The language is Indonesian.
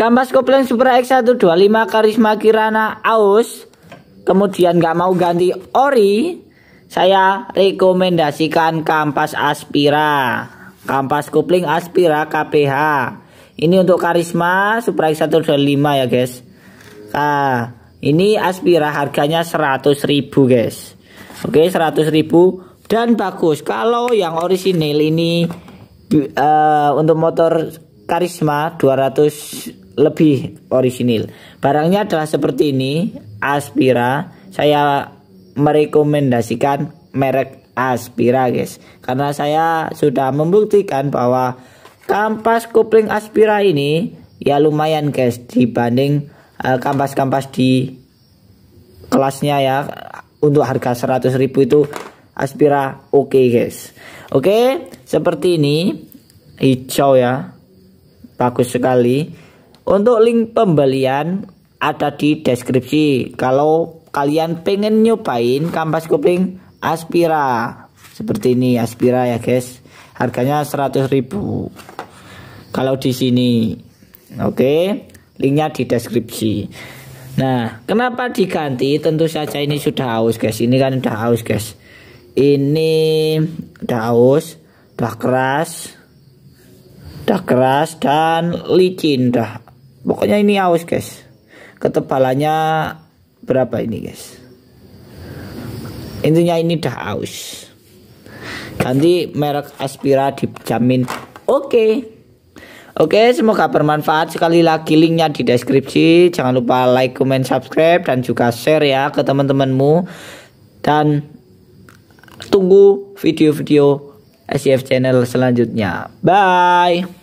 Gambas kopling Supra X125 Karisma Kirana Aus Kemudian gak mau ganti ori Saya rekomendasikan kampas Aspira Kampas kopling Aspira KPH Ini untuk Karisma Supra X125 ya guys Nah, ini Aspira harganya 100 ribu guys Oke 100 ribu dan bagus Kalau yang orisinil ini uh, Untuk motor Karisma 200 lebih orisinil. Barangnya adalah seperti ini, Aspira. Saya merekomendasikan merek Aspira, guys. Karena saya sudah membuktikan bahwa kampas kopling Aspira ini ya lumayan, guys, dibanding eh, kampas-kampas uh, di kelasnya ya. Untuk harga 100.000 itu Aspira oke, okay, guys. Oke, okay, seperti ini hijau ya. Bagus sekali untuk link pembelian ada di deskripsi. Kalau kalian pengen nyobain kampas kopling Aspira seperti ini Aspira ya guys. Harganya 100.000. Kalau di sini. Oke, okay. linknya di deskripsi. Nah, kenapa diganti? Tentu saja ini sudah haus guys. Ini kan sudah haus guys. Ini udah haus, udah keras, udah keras dan licin dah pokoknya ini aus guys ketebalannya berapa ini guys intinya ini dah aus ganti merek Aspira dijamin oke okay. oke semoga bermanfaat sekali lagi linknya di deskripsi jangan lupa like comment subscribe dan juga share ya ke teman-temanmu dan tunggu video-video SCF e channel selanjutnya bye